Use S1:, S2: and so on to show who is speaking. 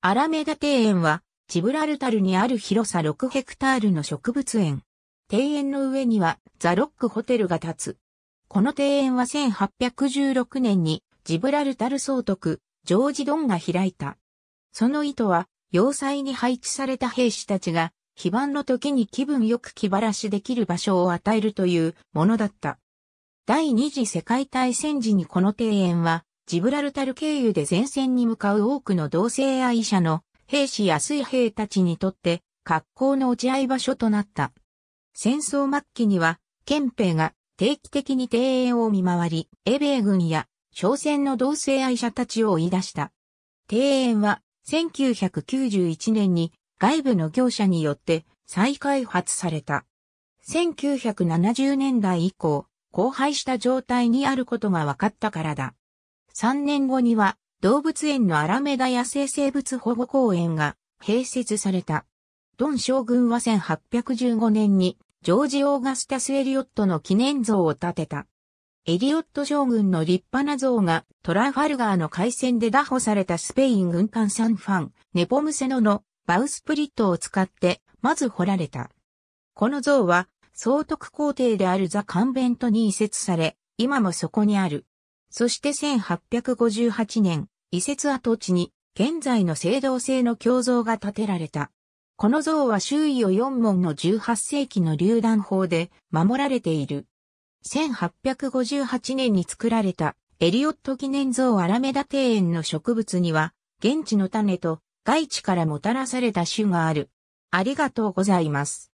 S1: アラメダ庭園は、ジブラルタルにある広さ6ヘクタールの植物園。庭園の上にはザ・ロックホテルが建つ。この庭園は1816年にジブラルタル総督、ジョージ・ドンが開いた。その意図は、要塞に配置された兵士たちが、非番の時に気分よく気晴らしできる場所を与えるというものだった。第二次世界大戦時にこの庭園は、ジブラルタル経由で前線に向かう多くの同性愛者の兵士や水兵たちにとって格好の落ち合い場所となった。戦争末期には、憲兵が定期的に庭園を見回り、英米軍や商船の同性愛者たちを追い出した。庭園は1991年に外部の業者によって再開発された。1970年代以降、荒廃した状態にあることが分かったからだ。3年後には動物園のアラメダ野生生物保護公園が併設された。ドン将軍は1815年にジョージ・オーガスタス・エリオットの記念像を建てた。エリオット将軍の立派な像がトラファルガーの海戦で打破されたスペイン軍艦サンファン、ネポムセノのバウスプリットを使ってまず掘られた。この像は総督皇帝であるザ・カンベントに移設され、今もそこにある。そして1858年、遺設跡地に現在の青銅製の胸像が建てられた。この像は周囲を4門の18世紀の榴弾砲で守られている。1858年に作られたエリオット記念像アラメダ庭園の植物には、現地の種と外地からもたらされた種がある。ありがとうございます。